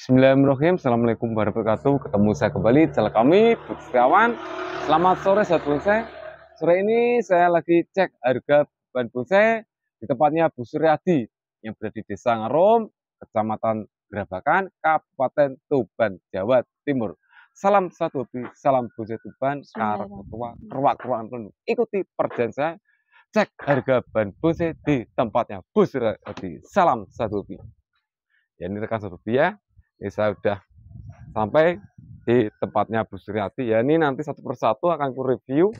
Bismillahirrahmanirrahim. Assalamualaikum warahmatullahi wabarakatuh. Ketemu saya kembali, channel kami, Budi Selamat sore, saya bonsai. Sore ini saya lagi cek harga bahan bonsai di tempatnya Bu Suryadi yang berada di Desa Ngarom, Kecamatan Gerabakan, Kabupaten Tuban, Jawa Timur. Salam satu hobi, salam bonsai Tuban, karang ketua, keruak keruakan penuh. Ikuti perjalanan saya, cek harga bahan bonsai di tempatnya Bu Suryadi. Salam satu hobi. Ya, ini rekan satu hobi ya ini ya, saya sudah sampai di tempatnya Bu Suryati ya ini nanti satu persatu akan ku review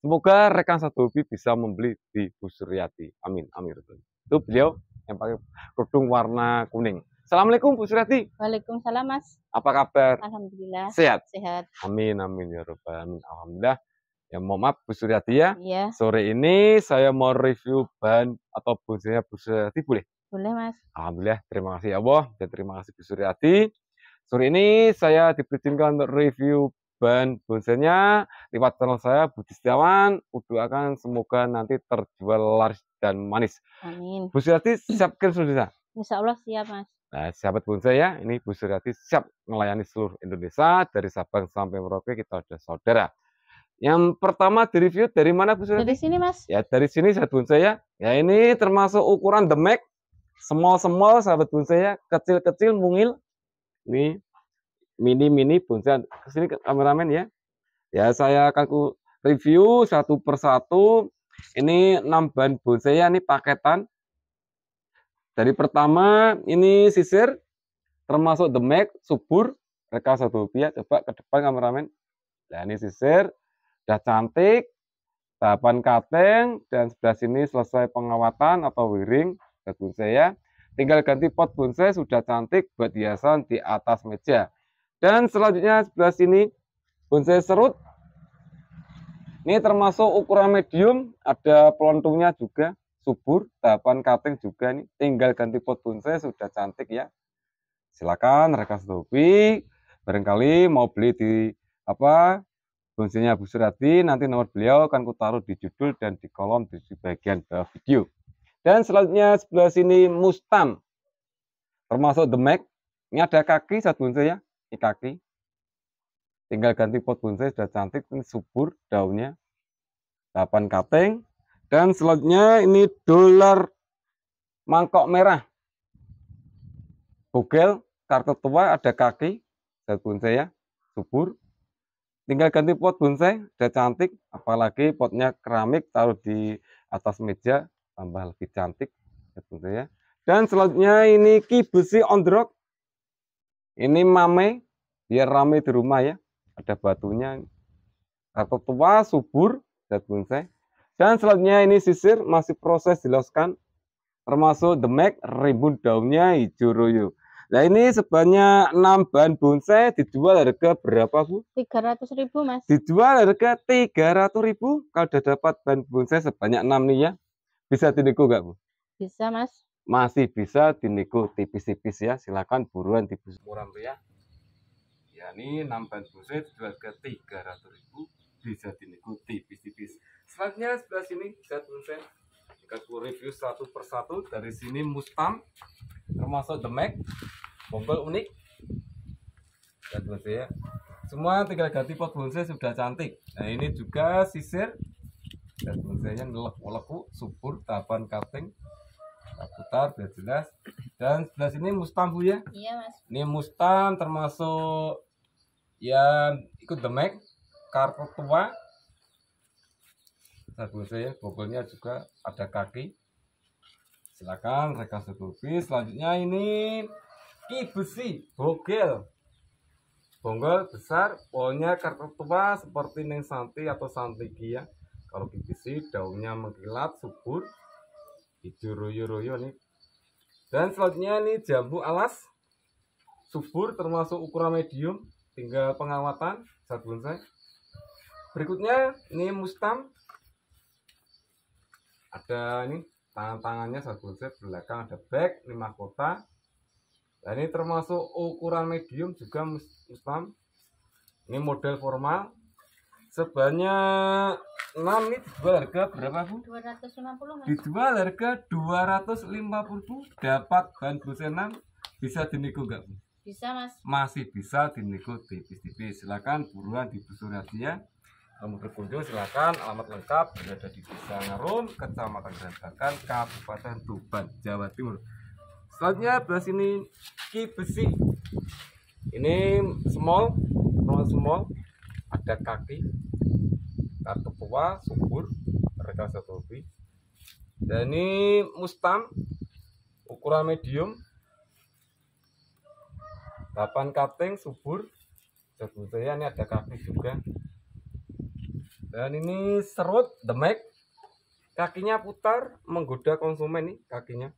semoga rekan satu hobi bisa membeli di Bu Suryati amin amin itu beliau yang pakai kerudung warna kuning Assalamualaikum Bu Suryati. Waalaikumsalam Mas. Apa kabar? Alhamdulillah. Sehat. Sehat. Amin amin ya robbal amin. Alhamdulillah ya mau maaf Bu Suryati ya. Iya. Sore ini saya mau review ban atau busanya Bu Suryati boleh? Boleh Mas. Alhamdulillah, terima kasih ya Allah dan terima kasih Bu Suryati. Sore ini saya diperintahkan untuk review ban bonsainya Lipat channel saya Budi Setiawan. akan semoga nanti terjual laris dan manis. Amin. Bu Suryati siap kirim Indonesia? Insya Allah siap Mas. Nah, sahabat pun ya, ini Bu Suryati siap melayani seluruh Indonesia dari Sabang sampai Merauke kita ada saudara. Yang pertama di review dari mana Bu surya? Dari sini Mas. Ya dari sini sahabat bonsai ya. Ya ini termasuk ukuran demek, small-small, sahabat bonsai ya, kecil-kecil mungil. Ini mini-mini bonsai. Kesini kameramen ya. Ya saya akan review satu persatu. Ini 6 ban bonsai ya, ini paketan. Dari pertama ini sisir, termasuk demek, subur, reka satu rupiah. Coba ke depan kameramen. Nah ini sisir, sudah cantik, tahapan cutting, dan sebelah sini selesai pengawatan atau wiring ke bonsai ya. Tinggal ganti pot bonsai sudah cantik buat hiasan di atas meja. Dan selanjutnya sebelah sini bonsai serut. Ini termasuk ukuran medium, ada pelontungnya juga, subur, tahapan cutting juga nih. Tinggal ganti pot bonsai sudah cantik ya. Silakan rekan sedopi barangkali mau beli di apa bonsainya Bu Surati, nanti nomor beliau akan kutaruh di judul dan di kolom di bagian bawah video. Dan selanjutnya sebelah sini Mustam, termasuk The Mac. Ini ada kaki saat bonsai ya, ini kaki. Tinggal ganti pot bonsai, sudah cantik, ini subur daunnya. 8 kating Dan selanjutnya ini dolar mangkok merah. Bogel, kartu tua, ada kaki, saat bonsai ya, subur tinggal ganti pot bonsai udah cantik apalagi potnya keramik taruh di atas meja tambah lebih cantik seperti ya dan selanjutnya ini kibusi rock ini mame biar rame di rumah ya ada batunya atau tua subur dan bonsai dan selanjutnya ini sisir masih proses dilaskan termasuk demek rimbun daunnya hijau royo Nah ini sebanyak 6 bahan bonsai dijual harga berapa Bu? 300 ribu Mas. Dijual harga 300 ribu kalau udah dapat bahan bonsai sebanyak 6 nih ya. Bisa dinego nggak Bu? Bisa Mas. Masih bisa dinego tipis-tipis ya. Silakan buruan tipis murah ya. Ya ini 6 bahan bonsai dijual harga 300 ribu bisa dinego tipis-tipis. Selanjutnya sebelah sini zat bonsai aku review satu persatu dari sini Mustang termasuk The Mac bonggol unik dan ya semua tinggal ganti pot bonsai sudah cantik nah ini juga sisir dan bonsainya leku subur tapan cutting nah, putar biar jelas dan sebelah sini mustam bu ya iya mas ini mustam termasuk yang ikut Demek karpet tua sahabat ya bobolnya juga ada kaki silakan rekan sedupi selanjutnya ini ki besi bogel bonggol besar pohonnya kartu tua seperti neng santi atau santigi ya kalau ki besi daunnya mengkilat subur hijau royo-royo nih dan selanjutnya ini jambu alas subur termasuk ukuran medium tinggal pengawatan saat bonsai berikutnya ini mustam ada ini tangan-tangannya satu set belakang ada back lima kotak dan nah, ini termasuk ukuran medium juga Muslim ini model formal sebanyak 6 ini dijual harga berapa Bu? 250 Dijual harga 250 dapat bahan busa 6 bisa dinego enggak Bu? Bisa Mas. Masih bisa dinego tipis-tipis. silahkan buruan digusur ya. Eh, kamu berkunjung silakan alamat lengkap berada di Desa Ngarum, Kecamatan Grandakan, Kabupaten Tuban, Jawa Timur. Selanjutnya belas ini Ki Besi. Ini small, small, small. Ada kaki, kartu bawah subur, satu lebih Dan ini mustam, ukuran medium, 8 kating subur. Sebetulnya ini ada kaki juga, dan ini serut The Mac. Kakinya putar menggoda konsumen nih kakinya.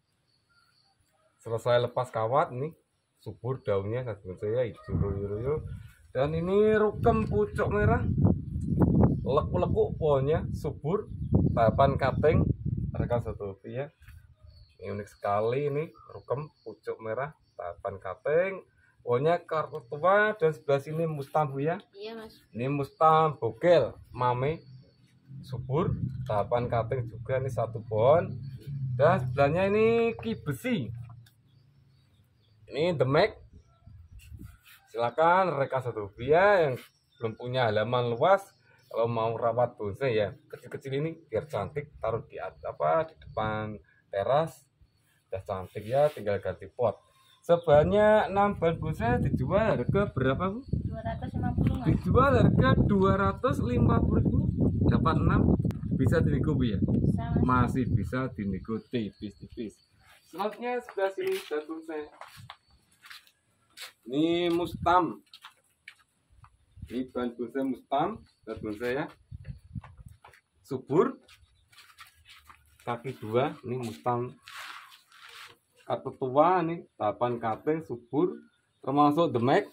Selesai lepas kawat nih subur daunnya saya hijau dan ini rukem pucuk merah lekuk-lekuk pohonnya subur papan kating mereka satu rupiah ini ya. unik sekali ini rukem pucuk merah papan kating Pokoknya kartu tua dan sebelah sini mustang Bu ya. Iya, Mas. Ini mustang Bogel, Mame, subur, tahapan kating juga ini satu pohon. Dan sebelahnya ini Ki Besi. Ini Demek. Silakan reka satu rupiah ya yang belum punya halaman luas kalau mau rawat bonsai ya kecil-kecil ini biar cantik taruh di apa di depan teras udah cantik ya tinggal ganti pot sebanyak 6 ban busa dijual harga berapa bu? 250 dijual harga 250 ribu dapat 6 bisa dinego bu ya? Bisa, masih bisa dinego tipis-tipis selanjutnya sudah sini satu saya ini mustam ini ban busa mustam satu ya subur kaki dua ini mustam kartu tua nih tahapan kating subur termasuk demek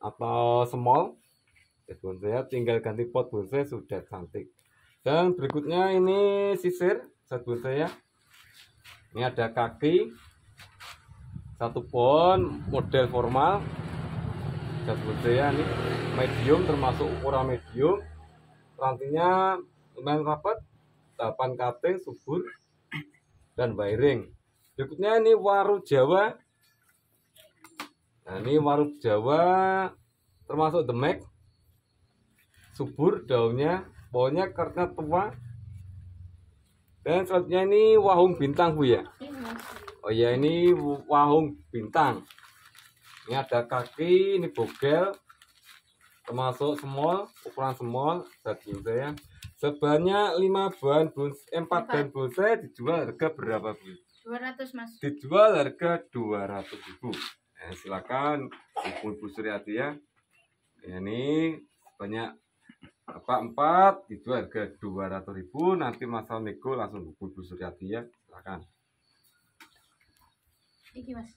atau small. ya, bonsai tinggal ganti pot bonsai sudah cantik dan berikutnya ini sisir satu bonsai ini ada kaki satu pohon model formal Satu bonsai ini medium termasuk ukuran medium rantingnya lumayan rapat 8 cutting subur dan wiring berikutnya ini waru Jawa nah ini waru Jawa termasuk demek subur daunnya pohonnya karena tua dan selanjutnya ini wahung bintang bu ya iya. oh ya ini wahung bintang ini ada kaki ini bogel termasuk small ukuran small daging saya sebanyak 5 buah bonsai 4 bahan bonsai dijual harga berapa bu 200 mas dijual harga 200 ribu eh, silakan Ibu Ibu Suryati ya ini banyak apa empat dijual harga 200 ribu nanti Mas niko langsung Ibu Ibu Suryati ya silakan Iki mas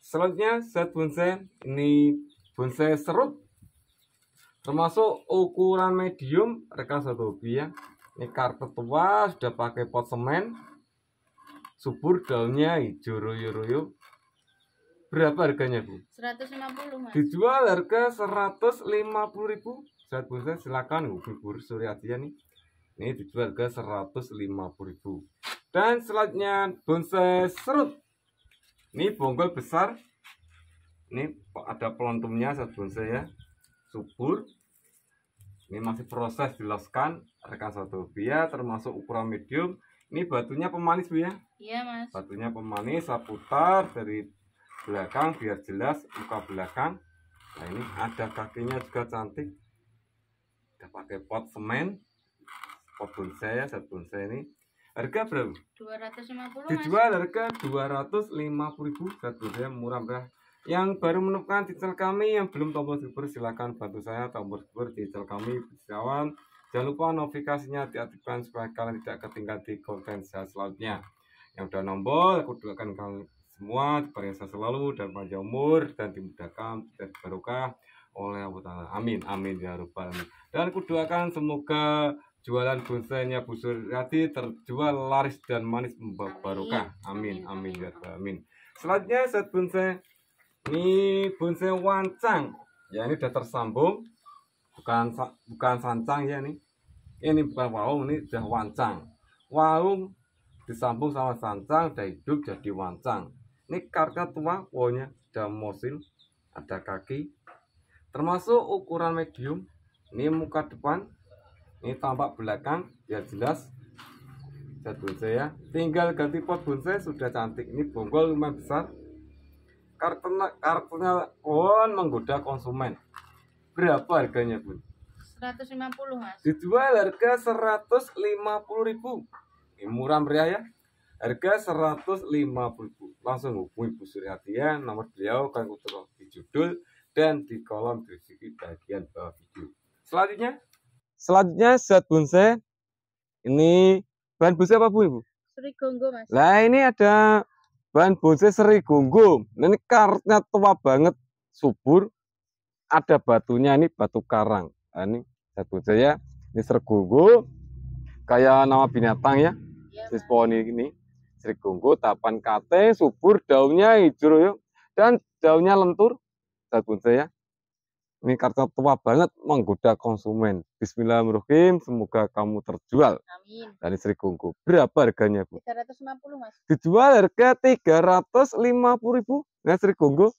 selanjutnya set bonsai ini bonsai serut termasuk ukuran medium rekan satu rupiah ya. ini karpet tua sudah pakai pot semen subur daunnya hijau royo-royo berapa harganya bu? 150 mas dijual harga 150 ribu saat bonsai silakan hubungi Bu Suryadia nih ini dijual harga 150 ribu dan selanjutnya bonsai serut ini bonggol besar ini ada pelontumnya saat bonsai ya subur ini masih proses jelaskan. rekan satu biaya termasuk ukuran medium ini batunya pemanis Bu ya? Iya Mas. Batunya pemanis saya putar dari belakang biar jelas muka belakang. Nah ini ada kakinya juga cantik. Kita pakai pot semen. Pot bonsai ya, set bonsai ini. Harga berapa? Dua ratus lima 250 Dijual ratus lima puluh ribu Satu saya murah-murah Yang baru menemukan channel kami Yang belum tombol subscribe silahkan bantu saya Tombol subscribe di channel kami Jawan Jangan lupa notifikasinya diaktifkan supaya kalian tidak ketinggalan di konten saya selanjutnya. Yang udah nombor, aku doakan kalian semua diperiksa selalu dan panjang umur dan dimudahkan dan barokah oleh Allah Ta'ala. Amin. Amin ya rabbal alamin. Dan aku doakan semoga jualan bonsainya Bu Suryati terjual laris dan manis membawa barokah. Amin. Amin ya rabbal alamin. Selanjutnya set bonsai ini bonsai wancang. Ya ini sudah tersambung bukan bukan sancang ya ini ini bukan waung ini sudah wancang waung disambung sama sancang sudah hidup jadi wancang ini karena tua wonya ada mosil ada kaki termasuk ukuran medium ini muka depan ini tampak belakang ya jelas cat bonsai ya tinggal ganti pot bonsai sudah cantik ini bonggol lumayan besar karena karena pohon menggoda konsumen Berapa harganya, Bun? 150, Mas. Dijual harga 150 ribu. Ini murah meriah ya. Harga 150 ribu. Langsung hubungi Bu Suryati ya. Nomor beliau akan kutulis di judul dan di kolom deskripsi bagian bawah video. Selanjutnya, selanjutnya zat bonsai. Ini bahan bonsai apa Bu, Ibu? gonggo Mas. Nah ini ada bahan bonsai gonggo Ini kartnya tua banget, subur, ada batunya ini batu karang. Nah, ini batu saya. Ya, ini sergunggu kayak nama binatang ya. Jenis iya, pohon ini sergunggu tapan kate subur daunnya hijau ya. dan daunnya lentur. batu saya. Ya. Ini kartu tua banget menggoda konsumen. Bismillahirrahmanirrahim, semoga kamu terjual. Amin. Dari sergunggu. Berapa harganya, Bu? 350, Mas. Dijual harga 350.000. Nah, sergunggu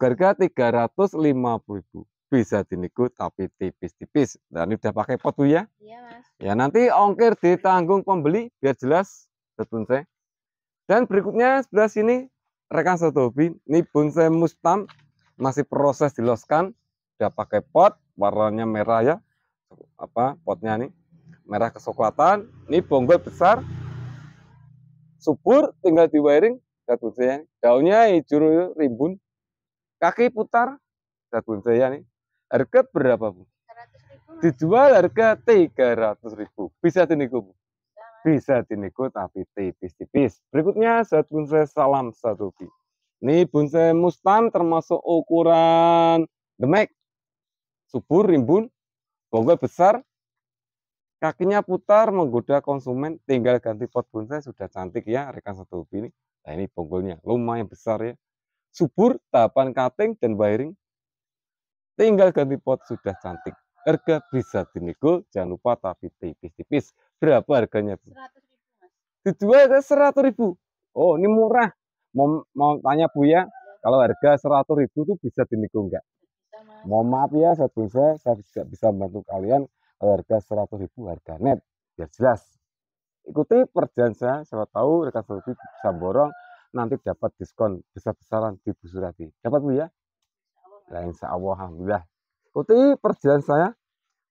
Harga 350.000 bisa dinego tapi tipis-tipis. Dan ini udah pakai pot ya? Iya mas. Ya nanti ongkir ditanggung pembeli biar jelas saya Dan berikutnya sebelah sini rekan satu hobi ini bonsai mustam masih proses diloskan udah pakai pot warnanya merah ya apa potnya nih merah kesoklatan ini bonggol besar subur tinggal di wiring dan saya daunnya hijau rimbun kaki putar jagung saya nih harga berapa bu? Dijual harga tiga ribu. Bisa diniku bu? Bisa diniku tapi tipis-tipis. Berikutnya satu bonsai salam satu bi. Ini bonsai mustan termasuk ukuran demek, subur, rimbun, bonggol besar, kakinya putar menggoda konsumen tinggal ganti pot bonsai sudah cantik ya rekan satu bi ini nah ini bonggolnya lumayan besar ya subur, tahapan cutting dan wiring. Tinggal ganti pot sudah cantik. Harga bisa dinego, jangan lupa tapi tipis-tipis. Berapa harganya? Bu? 100 ribu. Dijual ke 100 ribu. Oh, ini murah. Mau, mau tanya Bu ya, kalau harga 100 ribu itu bisa dinego enggak? Mohon maaf ya, saya bisa, saya tidak bisa membantu kalian. Kalau harga 100 ribu, harga net. Biar jelas. Ikuti perjalanan saya, saya tahu rekan bisa borong nanti dapat diskon besar-besaran di Bu Surati. Dapat Bu ya? Lain insya Allah, Alhamdulillah. Ikuti perjalanan saya.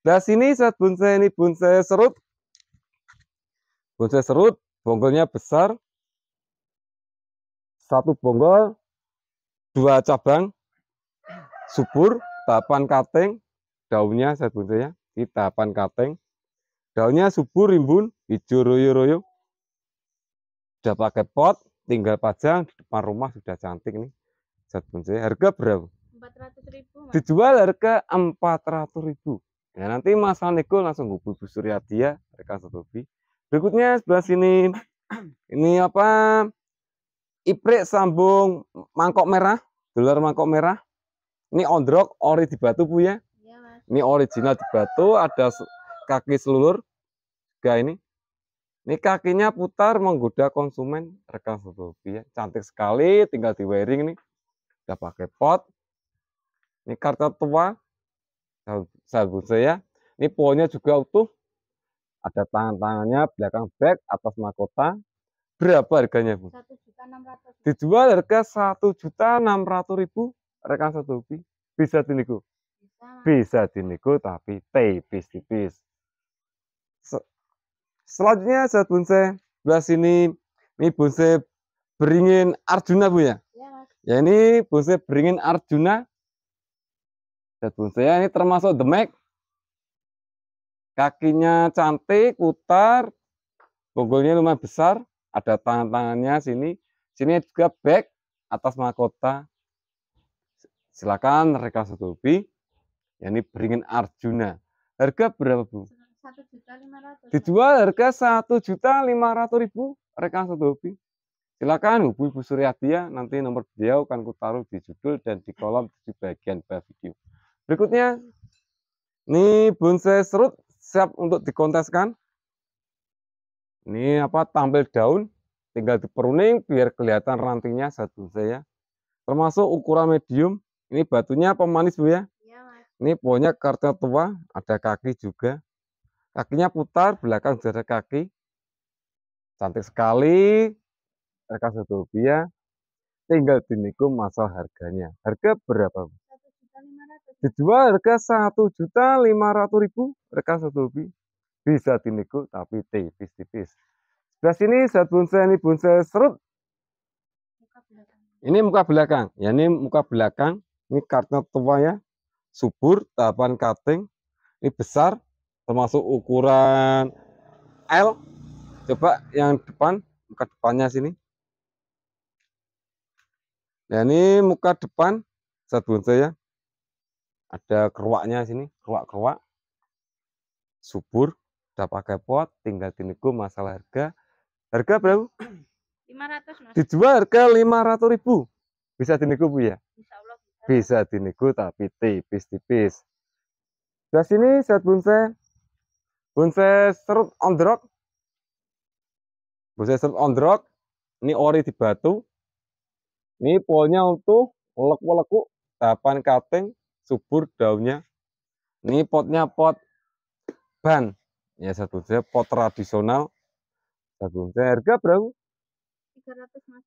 Dari sini saat bonsai ini bonsai serut. Bonsai serut, bonggolnya besar. Satu bonggol, dua cabang, subur, Tapan kating. daunnya saat bonsainya, di tapan kating. Daunnya subur, rimbun, hijau, royo-royo. Sudah pakai pot, tinggal pajang di depan rumah sudah cantik nih zat bonsai harga berapa ratus ribu dijual harga empat ratus ribu ya nanti mas nego langsung hubungi Bu Suryati ya rekan berikutnya sebelah sini ini apa iprik sambung mangkok merah dolar mangkok merah ini ondrok ori di batu bu ya, Iya mas. ini original di batu ada kaki selulur juga ini ini kakinya putar menggoda konsumen rekan rupiah. Ya. Cantik sekali, tinggal di wearing nih. Sudah pakai pot. Ini kartu tua. Sahabat saya. Ini pohonnya juga utuh. Ada tangan-tangannya, belakang back, atas mahkota. Berapa harganya, Bu? 1.600. Dijual harga satu juta ratus ribu rekan satu Bisa diniku bisa dinego tapi tipis-tipis Selanjutnya saat Bunse, belas ini ini Bunse beringin Arjuna Bu ya. Ya, Mas. ya ini Bunse beringin Arjuna. Saat Bunse ya ini termasuk demek. Kakinya cantik, putar, bonggolnya lumayan besar, ada tangan-tangannya sini. Sini juga back atas mahkota. Silakan rekan lebih. Ya, ini beringin Arjuna. Harga berapa, Bu? Dijual harga satu juta rekan satu hobi. Silakan hubungi Bu ya, nanti nomor beliau akan kutaruh di judul dan di kolom di bagian bawah video. Berikutnya, ini bonsai serut siap untuk dikonteskan. Ini apa tampil daun, tinggal diperuning biar kelihatan rantingnya satu saya. Termasuk ukuran medium, ini batunya pemanis Bu ya. Iya, ini pohonnya kartu tua, ada kaki juga. Kakinya putar, belakang jarak kaki. Cantik sekali. Rekan satu rupiah. Ya. Tinggal diniku masalah harganya. Harga berapa? Dijual harga satu juta lima ratus ribu. Rekan satu rupiah. Bisa diniku tapi tipis-tipis. Sebelah sini saat bonsai ini bonsai serut. Ini muka belakang, ya ini muka belakang, ini karena tua ya, subur, tahapan cutting, ini besar, termasuk ukuran L coba yang depan muka depannya sini ya ini muka depan satu bonsai ya ada keruaknya sini keruak-keruak subur udah pakai pot tinggal dinego masalah harga harga berapa 500 mas. dijual harga 500 ribu bisa dinego bu ya bisa, dinego tapi tipis-tipis di sini saya bonsai bonsai serut on the rock bonsai serut on the rock ini ori di batu ini pohonnya utuh leku-leku tahapan cutting subur daunnya ini potnya pot ban ya satu saya pot tradisional satu saya harga berapa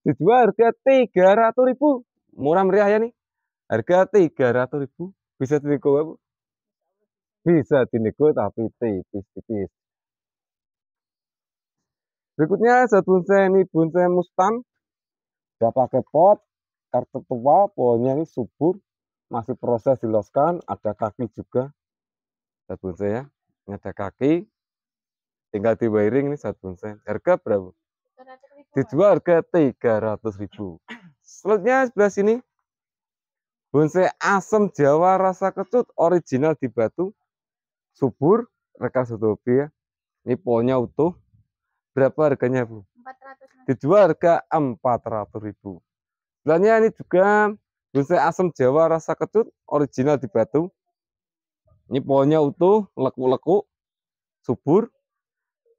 dijual harga tiga ratus ribu murah meriah ya nih harga tiga ratus ribu bisa dicoba bu bisa dinego tapi tipis-tipis. Berikutnya zat bonsai ini bonsai mustan. Gak pakai pot, kartu tua, pohonnya ini subur, masih proses diloskan, ada kaki juga. Zat bonsai ya, ini ada kaki, tinggal di wiring ini zat bonsai. Harga berapa? Dijual harga 300 ribu. Selanjutnya sebelah sini, bonsai asem Jawa rasa kecut original di batu subur rekan utopi ya ini polnya utuh berapa harganya bu 400 dijual harga 400 ribu selanjutnya ini juga bonsai asam jawa rasa kecut original di batu ini pohonnya utuh lekuk-lekuk subur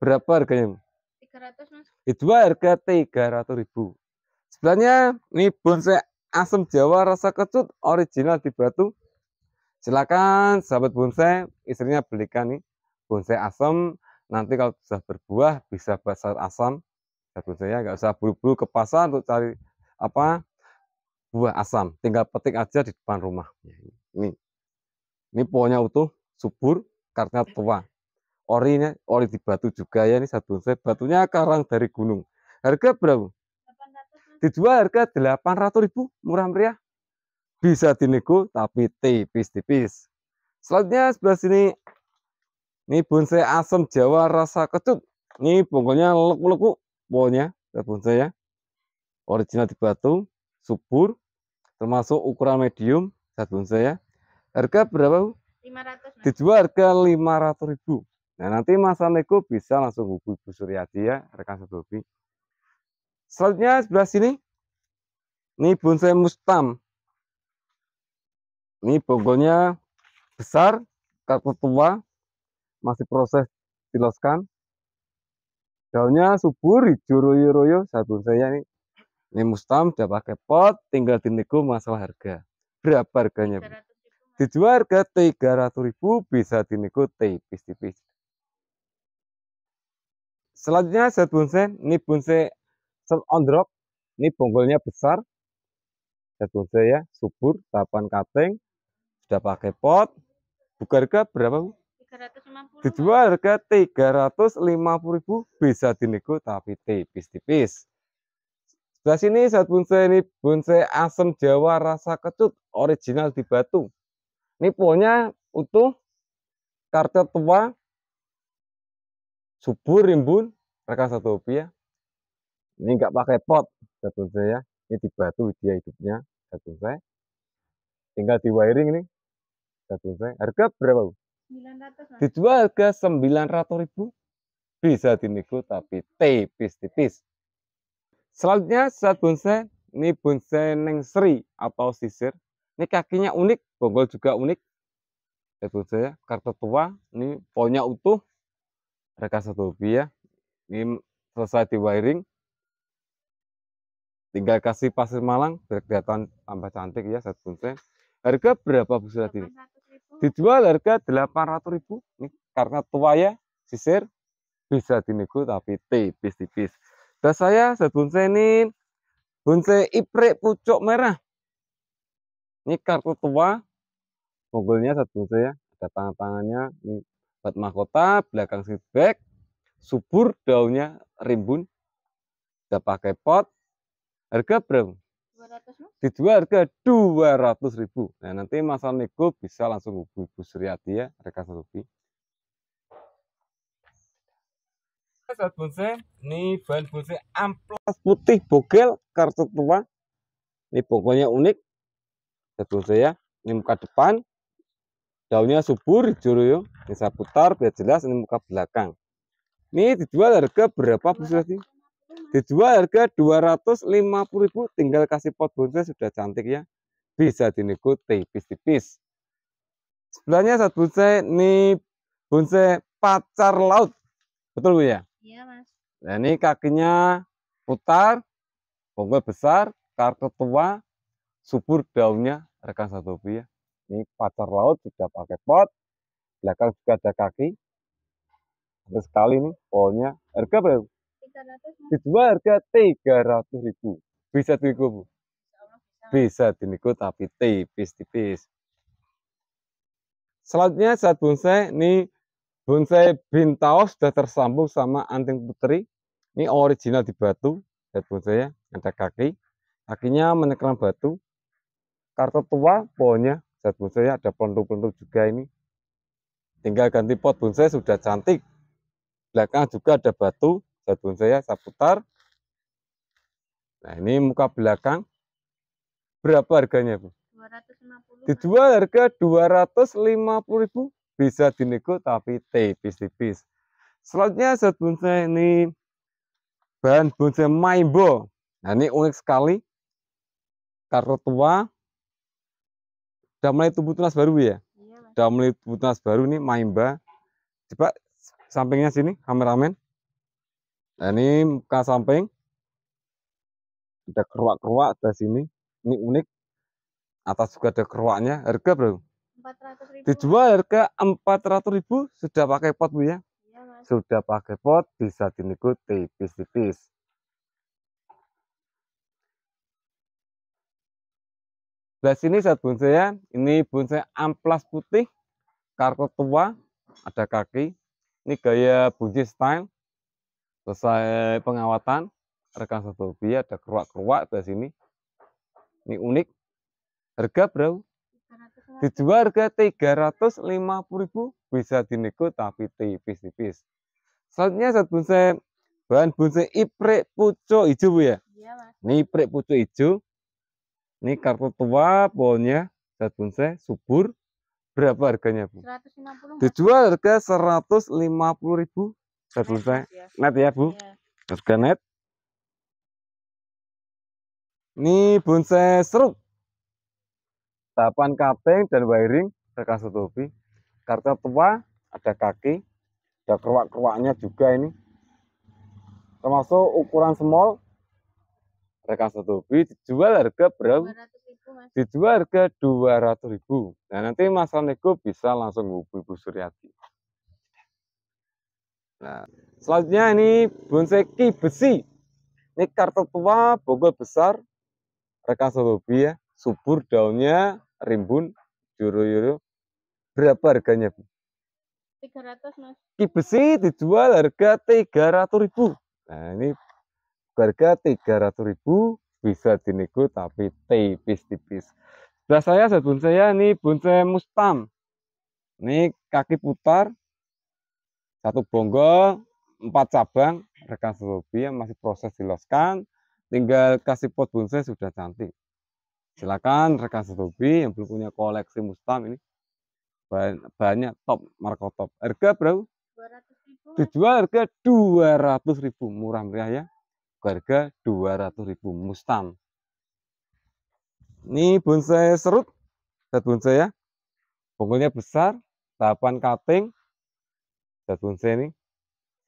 berapa harganya 300 dijual harga ratus ribu sebenarnya ini bonsai asam jawa rasa kecut original di batu Silakan sahabat bonsai, istrinya belikan nih bonsai asam. Nanti kalau sudah berbuah bisa buat asam. Sahabat bonsai ya, nggak usah buru-buru ke pasar untuk cari apa buah asam. Tinggal petik aja di depan rumah. Ya, ini, ini pohonnya utuh, subur, karena tua. Orinya, ori di batu juga ya ini satu bonsai. Batunya karang dari gunung. Harga berapa? dijual harga 800 ribu murah meriah bisa dinego tapi tipis-tipis. Selanjutnya sebelah sini ini bonsai asam Jawa rasa kecut. Ini pokoknya lekuk-lekuk pohonnya bonsai ya. Original di batu, subur, termasuk ukuran medium zat bonsai ya. Harga berapa? 500. Dijual harga 500 ribu. Nah nanti Mas Aneko bisa langsung hubungi Bu Suryadi ya, rekan sebelumnya. Selanjutnya sebelah sini, ini bonsai mustam ini bonggolnya besar, kaku tua, masih proses diloskan. Daunnya subur, hijau royo-royo, satu saya ini. Ini mustam, sudah pakai pot, tinggal dinego masalah harga. Berapa harganya? Dijual harga 300 ribu, bisa dinego tipis-tipis. Selanjutnya set bonsai, ini bonsai set on drop. Ini bonggolnya besar, set bonsai ya, subur, tapan kating sudah pakai pot buka harga berapa Bu? 350. Dijual harga 350.000 bisa dinego tapi tipis-tipis. Sebelah sini saat bonsai ini bonsai asem Jawa rasa kecut original di Batu. Ini pohonnya utuh, kartel tua, subur rimbun, rekan satu rupiah. Ya. Ini enggak pakai pot, saat bonsai ya. Ini di Batu dia hidupnya, saat bonsai. Tinggal di wiring ini, saya Harga berapa, Bu? 900. Dijual harga 900.000. Bisa dinego tapi tipis-tipis. Selanjutnya saat bonsai, ini bonsai neng seri atau sisir. Ini kakinya unik, bonggol juga unik. Zat bonsai ya, kartu tua, ini pohonnya utuh. Reka satu ya. Ini selesai di wiring. Tinggal kasih pasir malang, biar kelihatan tambah cantik ya saat bonsai. Harga berapa Bu Suratini? dijual harga 800 ribu ini karena tua ya sisir bisa dinego tapi tipis-tipis dan saya zat bonsai ini bonsai iprek pucuk merah ini kartu tua bonggolnya zat bonsai ya ada tangan-tangannya ini buat mahkota belakang seatback subur daunnya rimbun udah pakai pot harga berapa Dijual di dua harga 200 ribu nah nanti Mas Nego bisa langsung hubungi Bu Suryati ya rekan Sofi saat bonsai ini bahan bonsai amplas putih bokel kartu tua ini pokoknya unik saat bonsai ya ini muka depan daunnya subur hijau yo ini saya putar biar jelas ini muka belakang ini dijual harga berapa Bu Suryati? Dijual harga 250.000 tinggal kasih pot bonsai sudah cantik ya. Bisa dinego tipis-tipis. Sebelahnya saat bonsai ini bonsai pacar laut. Betul Bu ya? Iya Mas. Nah ini kakinya putar, bonggol besar, kartu tua, subur daunnya rekan satu Bu ya. Ini pacar laut sudah pakai pot, belakang juga ada kaki. terus sekali nih pohonnya. Harga berapa? dijual harga tiga ratus ribu bisa diniku bu bisa diniku tapi tipis-tipis selanjutnya saat bonsai ini bonsai bintao sudah tersambung sama anting putri ini original di batu saat bonsai ya ada kaki kakinya menekan batu kartu tua pohonnya saat bonsai ada pelentu-pelentu juga ini tinggal ganti pot bonsai sudah cantik belakang juga ada batu jaduan saya saya putar nah ini muka belakang berapa harganya Bu? 250 dijual harga 250.000 bisa dinego tapi tipis-tipis selanjutnya zat bonsai ini bahan bonsai maimbo nah ini unik sekali karena tua Sudah mulai tumbuh tunas baru ya iya, Sudah mulai tumbuh tunas baru nih maimba coba sampingnya sini kameramen Nah, ini muka samping. Ada keruak-keruak di sini. Ini unik. Atas juga ada keruaknya. Harga bro? 400 Dijual harga 400 ribu Sudah pakai pot Bu ya? Iya, Sudah pakai pot. Bisa dinego tipis-tipis. Di sini saat bonsai ya. Ini bonsai amplas putih. Kartu tua. Ada kaki. Ini gaya bonsai style Selesai pengawatan, rekan satu biaya ada keruak-keruak di sini. Ini unik. Harga berapa? Dijual harga 350.000 bisa dinego tapi tipis-tipis. Selanjutnya saat bonsai bahan bonsai iprek pucuk hijau Bu ya. Iya, Ini iprek pucuk hijau. Ini kartu tua pohonnya saat bonsai subur. Berapa harganya, Bu? 150. Dijual harga 150.000 sudah selesai. Iya. net ya bu ya. masukkan net ini bonsai seru. Tapan kapeng dan wiring rekan setopi. karena tua ada kaki ada keruak-keruaknya juga ini termasuk ukuran small rekan setopi dijual harga berapa dijual harga 200 ribu. Nah nanti Mas Roneko bisa langsung hubungi Bu Suryati. Nah, selanjutnya ini bonsai ki besi. Ini kartu tua, bobot besar, rekasolobi ya, subur daunnya, rimbun, juru-juru. Berapa harganya, Bu? 300, Mas. Ki besi dijual harga ribu Nah, ini harga ribu bisa dinego tapi tipis-tipis. Sudah saya, bonsai ya, ini bonsai mustam. Ini kaki putar, satu bonggol empat cabang rekan selobi yang masih proses diloskan tinggal kasih pot bonsai sudah cantik silakan rekan selobi yang belum punya koleksi mustam ini banyak top markotop. top harga berapa dijual harga ratus ribu murah meriah ya harga ratus ribu mustam ini bonsai serut dan bonsai ya bonggolnya besar tahapan cutting Daun ini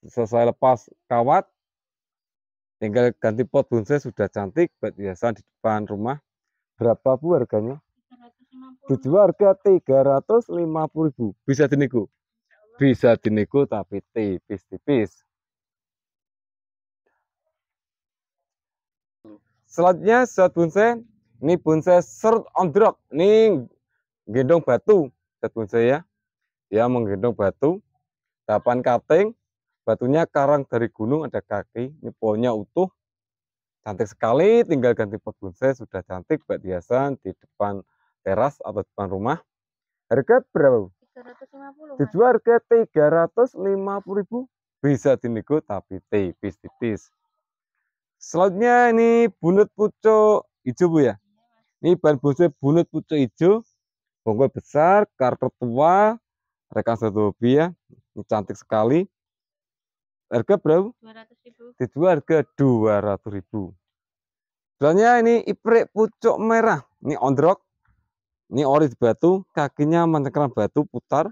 selesai lepas kawat tinggal ganti pot bonsai sudah cantik biasa di depan rumah berapa bu harganya tiga ratus lima puluh ribu bisa diniku bisa diniku tapi tipis-tipis selanjutnya satu bonsai ini bonsai serut on drop ini gendong batu satu bonsai ya ya menggendong batu Dapan kating, batunya karang dari gunung ada kaki, ini pohonnya utuh. Cantik sekali, tinggal ganti pot bonsai, sudah cantik buat hiasan di depan teras atau depan rumah. Harga berapa? 350. Dijual harga ribu. Bisa dinego tapi tipis-tipis. Selanjutnya ini bunut pucuk hijau Bu ya. Iya, ini bahan bonsai bunut pucuk hijau. Bonggol besar, karpet tua, rekan satu hobi cantik sekali harga berapa? 200 ribu dijual harga 200 ribu sebenarnya ini iprek pucuk merah ini ondrok ini oris batu kakinya menekan batu putar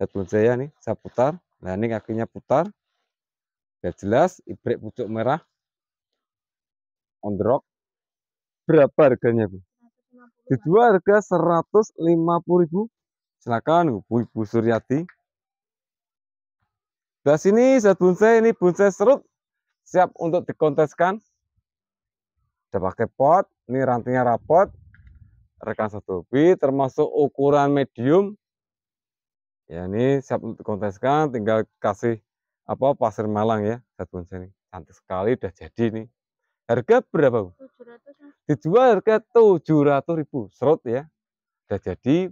Jadul saya nih saya putar nah ini kakinya putar sudah jelas iprek pucuk merah ondrok berapa harganya bu? dijual harga 150 ribu Silakan Bu, Bu Suryati. Sudah sini zat bonsai ini bonsai serut siap untuk dikonteskan. Sudah pakai pot, ini rantingnya rapot, rekan satu b termasuk ukuran medium. Ya ini siap untuk dikonteskan, tinggal kasih apa pasir malang ya zat bonsai ini. Cantik sekali, udah jadi nih. Harga berapa? Bu? 700. Dijual harga ratus ribu serut ya. Sudah jadi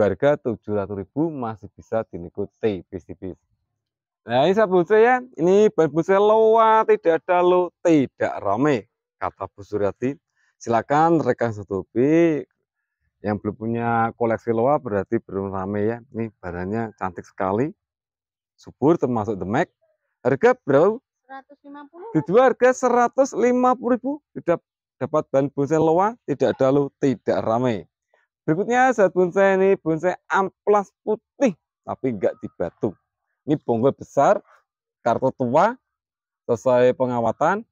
harga ribu masih bisa dinego tipis-tipis. Nah ini sahabat saya, ya, ini bahan buce loa tidak ada lo tidak rame kata Bu Suryati. Silakan rekan setopi yang belum punya koleksi loa berarti belum rame ya. Ini barangnya cantik sekali, subur termasuk demek. Harga bro? 150. Dijual harga 150 ribu. Tidak dapat ban bonsai loa tidak ada lo tidak rame. Berikutnya zat bonsai ini bonsai amplas putih tapi enggak di batu. Ini bonggol besar, kartu tua, selesai pengawatan.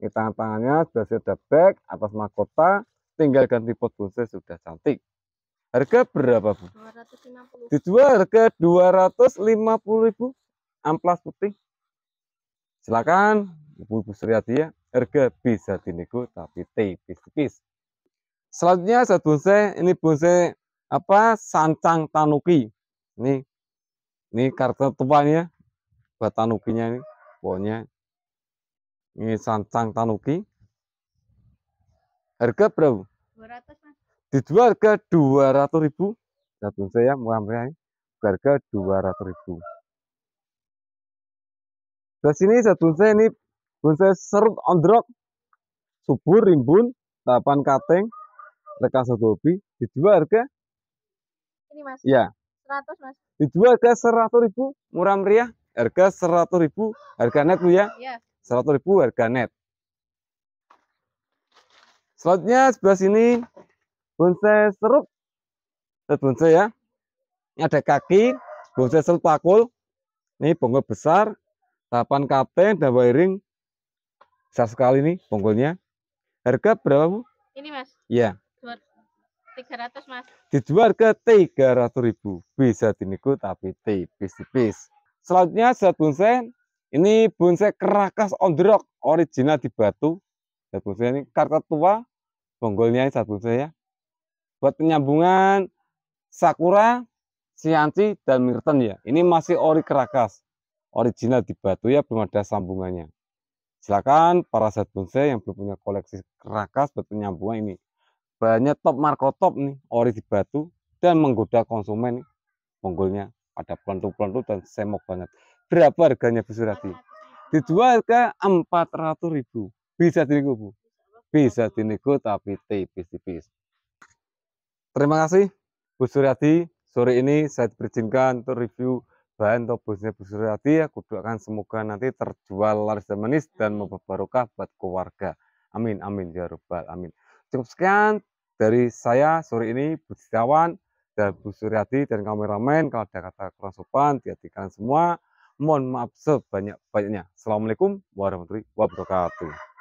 Ini tangan-tangannya sudah sudah back, atas mahkota, tinggal ganti pot bonsai sudah cantik. Harga berapa, Bu? 250. Dijual harga 250 ribu amplas putih. Silakan Ibu-ibu Suryati ya, harga bisa dinego tapi tipis-tipis. Selanjutnya satu bonsai, ini bonsai apa? Sancang tanuki. Ini ini kartu tuanya ya, buat tanukinya ini pohonnya. Ini sancang tanuki. Harga berapa? 200, Mas. Dijual harga 200 ribu. satu bonsai ya, murah meriah ini. Harga 200 ribu. Terus ini satu bonsai ini bonsai serut ondrok subur rimbun 8 kating rekan satu hobi dijual harga ini mas ya seratus mas dijual harga seratus ribu murah meriah harga seratus ribu harga net bu ya iya. seratus ribu harga net selanjutnya sebelah sini bonsai serup bonsai ya ini ada kaki bonsai serup pakul ini bonggol besar tapan kapten dan wiring besar sekali nih bonggolnya harga berapa bu ini mas ya 300 mas dijual ke 300 ribu bisa diniku tapi tipis-tipis selanjutnya zat bonsai ini bonsai kerakas on the rock original di batu zat bonsai ini kartu tua bonggolnya zat bonsai ya buat penyambungan sakura sianci dan mirten ya ini masih ori kerakas original di batu ya belum ada sambungannya silakan para zat bonsai yang belum punya koleksi kerakas buat penyambungan ini banyak top top nih, ori di batu dan menggoda konsumen nih. ada pelentu-pelentu dan semok banget. Berapa harganya Bu Surati? Dijual ke empat ratus ribu Bisa dinego, Bu. Bisa dinego tapi tipis-tipis. Terima kasih Bu Suryati. Sore ini saya berizinkan untuk review bahan top busnya Bu Suryati. Aku doakan semoga nanti terjual laris dan manis dan membawa barokah buat keluarga. Amin, amin, ya robbal amin. Cukup sekian dari saya sore ini Budi Setiawan dan Bu Suryati dan kameramen kalau ada kata kurang sopan kalian semua mohon maaf sebanyak-banyaknya. Assalamualaikum warahmatullahi wabarakatuh.